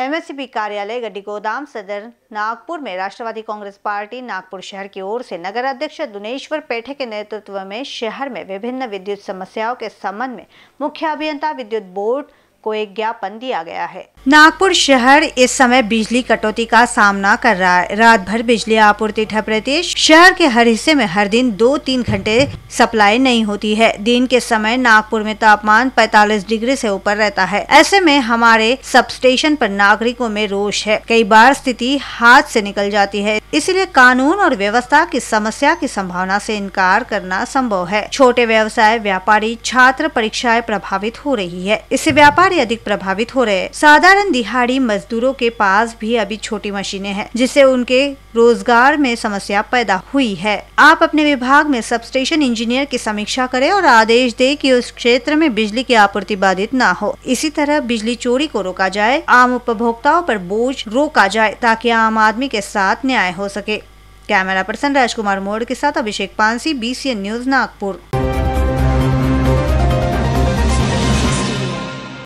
MSCP कार्यालय गड्डी गोदाम सदर नागपुर में राष्ट्रवादी कांग्रेस पार्टी नागपुर शहर की ओर से नगर अध्यक्ष दुनेश्वर पेठे के नेतृत्व में शहर में विभिन्न विद्युत समस्याओं के संबंध में मुख्य अभियंता विद्युत बोर्ड को एक ज्ञापन दिया गया है नागपुर शहर इस समय बिजली कटौती का सामना कर रहा है रात भर बिजली आपूर्ति ठप रहती है शहर के हर हिस्से में हर दिन दो तीन घंटे सप्लाई नहीं होती है दिन के समय नागपुर में तापमान 45 डिग्री से ऊपर रहता है ऐसे में हमारे सब स्टेशन पर नागरिकों में रोष है कई बार स्थिति हाथ से निकल जाती है इसलिए कानून और व्यवस्था की समस्या की संभावना से इनकार करना संभव है छोटे व्यवसाय व्यापारी छात्र परीक्षाएं प्रभावित हो रही है इससे व्यापारी अधिक प्रभावित हो रहे हैं साधारण दिहाड़ी मजदूरों के पास भी अभी छोटी मशीनें हैं जिससे उनके रोजगार में समस्या पैदा हुई है आप अपने विभाग में सब स्टेशन इंजीनियर की समीक्षा करें और आदेश दे कि उस क्षेत्र में बिजली की आपूर्ति बाधित न हो इसी तरह बिजली चोरी को रोका जाए आम उपभोक्ताओं पर बोझ रोका जाए ताकि आम आदमी के साथ न्याय हो सके कैमरा पर्सन राजकुमार मोड़ के साथ Abhishek C N news Nagpur